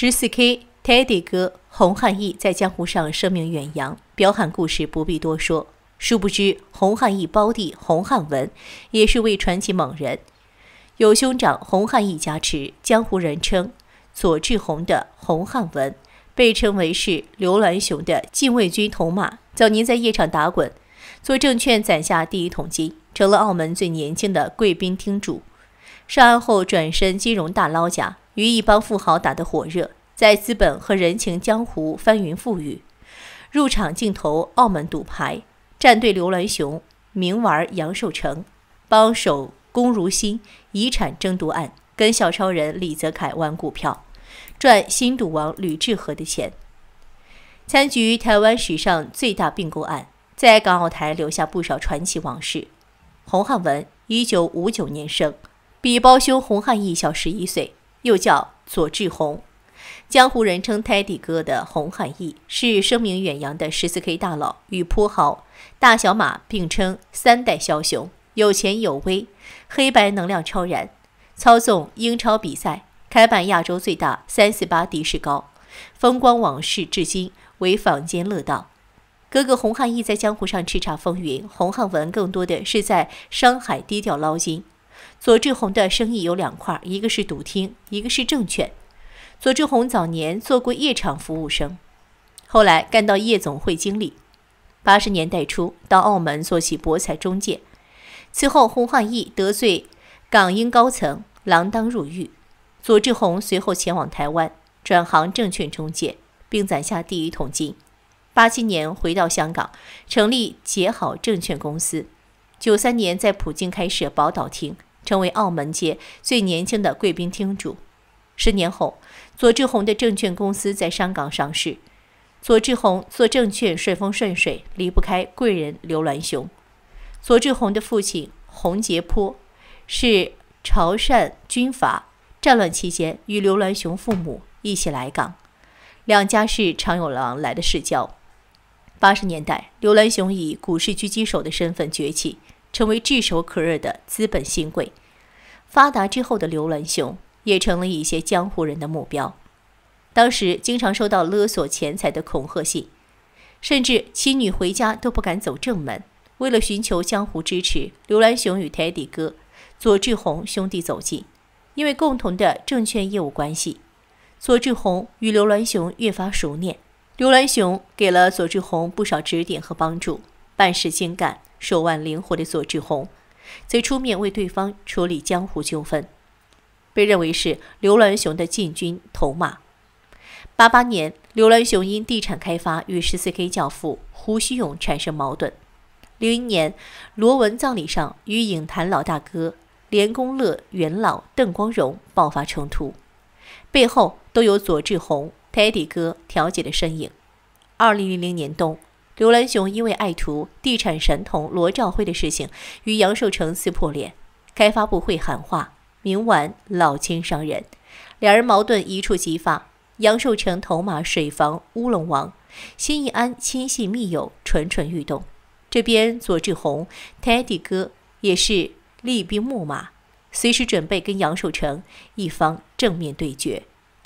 十四 K Teddy 哥洪汉义在江湖上声名远扬，彪悍故事不必多说。殊不知，洪汉义胞弟洪汉文也是位传奇猛人。有兄长洪汉义加持，江湖人称“左志洪”的洪汉文，被称为是刘銮雄的禁卫军头马。早年在夜场打滚，做证券攒下第一桶金，成了澳门最年轻的贵宾厅主。上岸后转身金融大捞家。与一帮富豪打得火热，在资本和人情江湖翻云覆雨。入场镜头：澳门赌牌，战队刘銮雄、名玩杨受成，帮手龚如心，遗产争夺案，跟小超人李泽楷玩股票，赚新赌王吕志和的钱。参局台湾史上最大并购案，在港澳台留下不少传奇往事。洪汉文，一九五九年生，比胞兄洪汉义小十一岁。又叫左志宏，江湖人称“泰迪哥”的洪汉义是声名远扬的十四 K 大佬与泼豪，大小马并称三代枭雄，有钱有威，黑白能量超然，操纵英超比赛，开办亚洲最大三四八迪士高，风光往事至今为坊间乐道。哥哥洪汉义在江湖上叱咤风云，洪汉文更多的是在商海低调捞金。左志宏的生意有两块，一个是赌厅，一个是证券。左志宏早年做过夜场服务生，后来干到夜总会经理。八十年代初到澳门做起博彩中介。此后，洪汉义得罪港英高层，锒铛入狱。左志宏随后前往台湾，转行证券中介，并攒下第一桶金。八七年回到香港，成立捷好证券公司。九三年在普京开设宝岛厅。成为澳门界最年轻的贵宾厅主。十年后，左志宏的证券公司在香港上市。左志宏做证券顺风顺水，离不开贵人刘銮雄。左志宏的父亲洪杰坡是潮汕军阀，战乱期间与刘銮雄父母一起来港，两家是常有往来的世交。八十年代，刘銮雄以股市狙击手的身份崛起，成为炙手可热的资本新贵。发达之后的刘銮雄也成了一些江湖人的目标，当时经常收到勒索钱财的恐吓信，甚至妻女回家都不敢走正门。为了寻求江湖支持，刘銮雄与泰迪哥、左志宏兄弟走近。因为共同的证券业务关系，左志宏与刘銮雄越发熟稔。刘銮雄给了左志宏不少指点和帮助。办事精干、手腕灵活的左志宏。则出面为对方处理江湖纠纷，被认为是刘銮雄的禁军头马。八八年，刘銮雄因地产开发与十四 K 教父胡须勇产生矛盾；零一年，罗文葬礼上与影坛老大哥、连公乐元老邓光荣爆发冲突，背后都有左志宏、Tedy 哥调解的身影。二零零零年冬。刘銮雄因为爱徒地产神童罗兆辉的事情，与杨受成撕破脸，开发布会喊话，明晚老千上人，两人矛盾一触即发。杨受成头马水房乌龙王，辛一安亲信密友蠢蠢欲动，这边左志宏、Teddy 哥也是厉兵秣马，随时准备跟杨受成一方正面对决。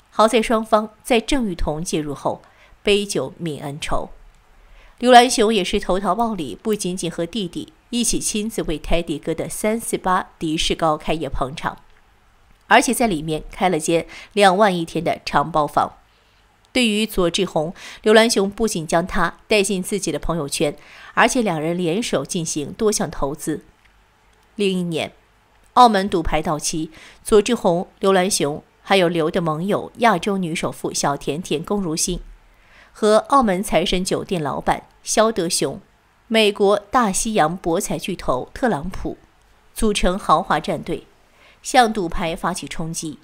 好在双方在郑裕彤介入后，杯酒泯恩仇。刘銮雄也是投桃报李，不仅仅和弟弟一起亲自为泰迪哥的三四八迪士高开业捧场，而且在里面开了间两万一天的长包房。对于左志宏，刘兰雄不仅将他带进自己的朋友圈，而且两人联手进行多项投资。另一年，澳门赌牌到期，左志宏、刘兰雄还有刘的盟友亚洲女首富小甜甜龚如心。和澳门财神酒店老板肖德雄、美国大西洋博彩巨头特朗普组成豪华战队，向赌牌发起冲击。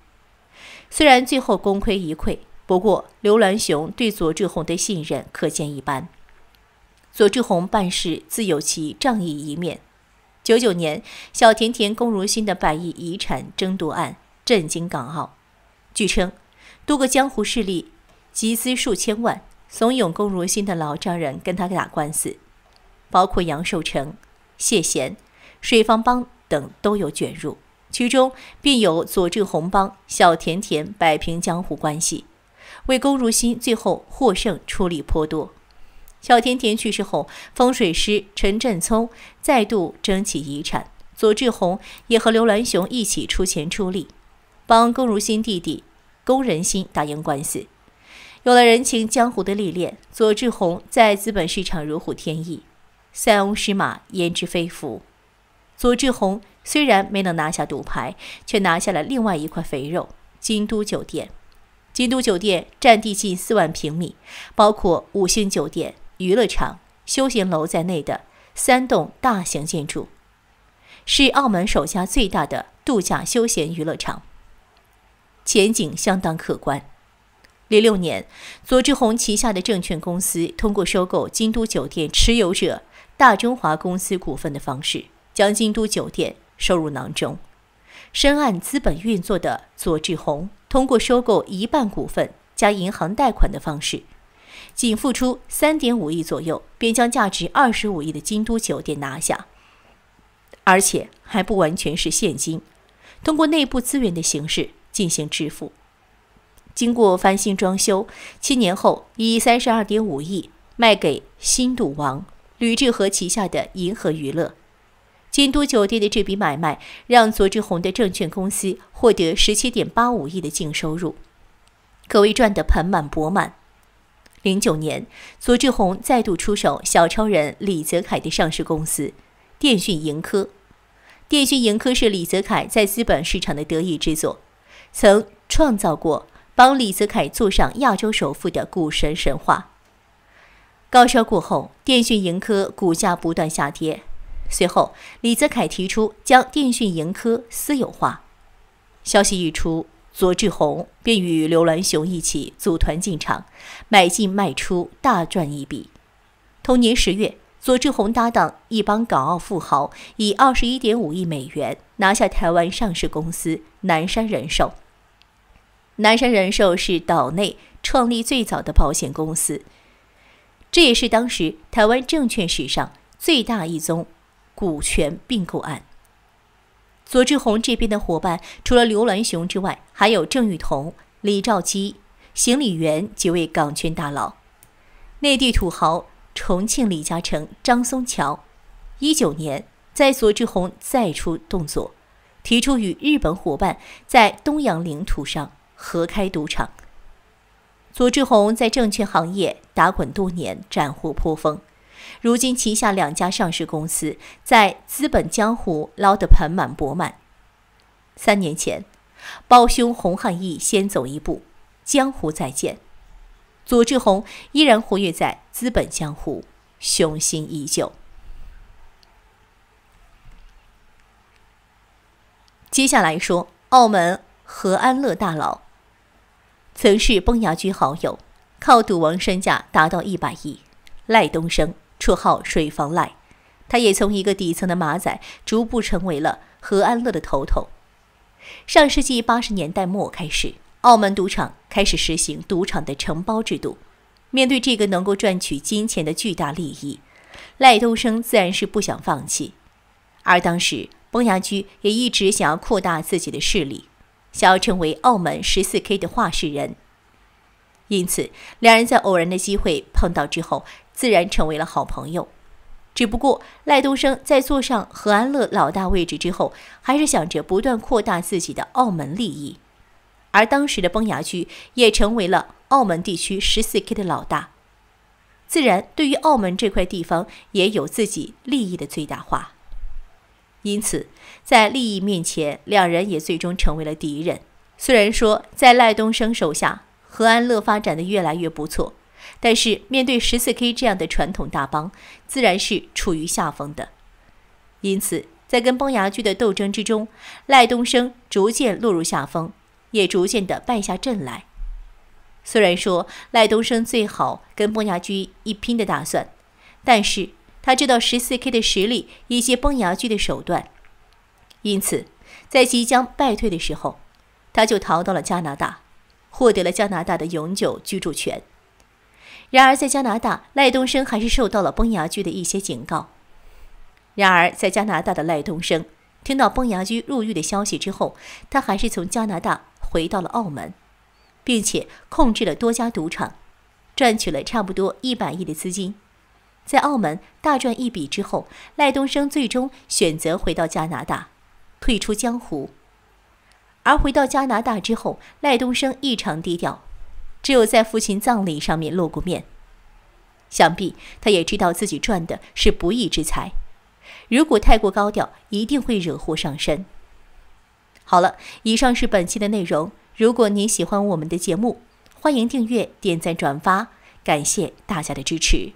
虽然最后功亏一篑，不过刘銮雄对左志宏的信任可见一斑。左志宏办事自有其仗义一面。九九年，小甜甜龚如心的百亿遗产争夺案震惊港澳。据称，多个江湖势力集资数千万。怂恿龚如心的老丈人跟他打官司，包括杨受成、谢贤、水方帮等都有卷入，其中便有左志宏帮小甜甜摆平江湖关系，为龚如心最后获胜出力颇多。小甜甜去世后，风水师陈振聪再度争取遗产，左志宏也和刘銮雄一起出钱出力，帮龚如心弟弟龚仁心打赢官司。有了人情江湖的历练，左志宏在资本市场如虎添翼。塞翁失马，焉知非福？左志宏虽然没能拿下赌牌，却拿下了另外一块肥肉——金都酒店。金都酒店占地近四万平米，包括五星酒店、娱乐场、休闲楼在内的三栋大型建筑，是澳门首家最大的度假休闲娱乐场，前景相当可观。零六年，左志宏旗下的证券公司通过收购京都酒店持有者大中华公司股份的方式，将京都酒店收入囊中。深谙资本运作的左志宏，通过收购一半股份加银行贷款的方式，仅付出三点五亿左右，便将价值二十五亿的京都酒店拿下。而且还不完全是现金，通过内部资源的形式进行支付。经过翻新装修，七年后以三十二点五亿卖给新赌王吕志和旗下的银河娱乐。京都酒店的这笔买卖让左志宏的证券公司获得十七点八五亿的净收入，可谓赚得盆满钵满。零九年，左志宏再度出手小超人李泽楷的上市公司电讯盈科。电讯盈科是李泽楷在资本市场的得意之作，曾创造过。帮李泽楷坐上亚洲首富的股神神话。高烧过后，电讯盈科股价不断下跌。随后，李泽楷提出将电讯盈科私有化。消息一出，左志宏便与刘銮雄一起组团进场，买进卖出，大赚一笔。同年十月，左志宏搭档一帮港澳富豪，以二十一点五亿美元拿下台湾上市公司南山人寿。南山人寿是岛内创立最早的保险公司，这也是当时台湾证券史上最大一宗股权并购案。左志宏这边的伙伴除了刘銮雄之外，还有郑裕彤、李兆基、邢李源几位港圈大佬，内地土豪重庆李嘉诚、张松桥。一九年，在左志宏再出动作，提出与日本伙伴在东洋领土上。合开赌场。左志宏在证券行业打滚多年，斩获颇丰。如今旗下两家上市公司在资本江湖捞得盆满钵满。三年前，胞兄洪汉义先走一步，江湖再见。左志宏依然活跃在资本江湖，雄心依旧。接下来说澳门何安乐大佬。曾是崩牙驹好友，靠赌王身价达到一百亿。赖东升，绰号“水房赖”，他也从一个底层的马仔，逐步成为了何安乐的头头。上世纪八十年代末开始，澳门赌场开始实行赌场的承包制度。面对这个能够赚取金钱的巨大利益，赖东升自然是不想放弃。而当时崩牙驹也一直想要扩大自己的势力。想要成为澳门十四 K 的话事人，因此两人在偶然的机会碰到之后，自然成为了好朋友。只不过赖东升在坐上何安乐老大位置之后，还是想着不断扩大自己的澳门利益，而当时的崩牙驹也成为了澳门地区十四 K 的老大，自然对于澳门这块地方也有自己利益的最大化。因此，在利益面前，两人也最终成为了敌人。虽然说在赖东升手下，何安乐发展的越来越不错，但是面对十四 K 这样的传统大帮，自然是处于下风的。因此，在跟崩牙驹的斗争之中，赖东升逐渐落入下风，也逐渐的败下阵来。虽然说赖东升最好跟崩牙驹一拼的打算，但是。他知道十四 K 的实力以及崩牙驹的手段，因此，在即将败退的时候，他就逃到了加拿大，获得了加拿大的永久居住权。然而，在加拿大，赖东升还是受到了崩牙驹的一些警告。然而，在加拿大的赖东升听到崩牙驹入狱的消息之后，他还是从加拿大回到了澳门，并且控制了多家赌场，赚取了差不多一百亿的资金。在澳门大赚一笔之后，赖东升最终选择回到加拿大，退出江湖。而回到加拿大之后，赖东升异常低调，只有在父亲葬礼上面露过面。想必他也知道自己赚的是不义之财，如果太过高调，一定会惹祸上身。好了，以上是本期的内容。如果您喜欢我们的节目，欢迎订阅、点赞、转发，感谢大家的支持。